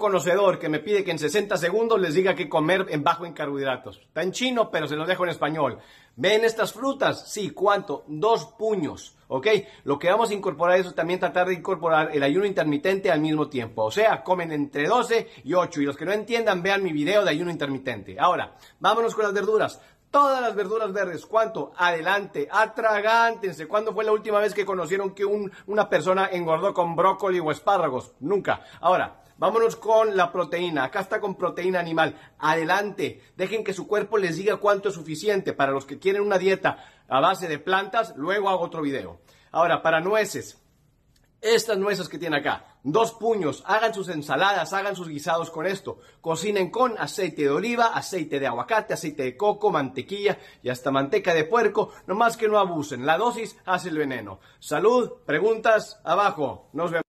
conocedor que me pide que en 60 segundos les diga que comer en bajo en carbohidratos. Está en chino, pero se los dejo en español. ¿Ven estas frutas? Sí, ¿cuánto? Dos puños. ¿Ok? Lo que vamos a incorporar es también tratar de incorporar el ayuno intermitente al mismo tiempo. O sea, comen entre 12 y 8. Y los que no entiendan, vean mi video de ayuno intermitente. Ahora, vámonos con las verduras. Todas las verduras verdes, ¿cuánto? Adelante, atragántense. ¿Cuándo fue la última vez que conocieron que una persona engordó con brócoli o espárragos? Nunca. Ahora, Vámonos con la proteína. Acá está con proteína animal. Adelante. Dejen que su cuerpo les diga cuánto es suficiente. Para los que quieren una dieta a base de plantas, luego hago otro video. Ahora, para nueces. Estas nueces que tiene acá, dos puños, hagan sus ensaladas, hagan sus guisados con esto. Cocinen con aceite de oliva, aceite de aguacate, aceite de coco, mantequilla y hasta manteca de puerco, nomás que no abusen. La dosis hace el veneno. Salud, preguntas abajo. Nos vemos.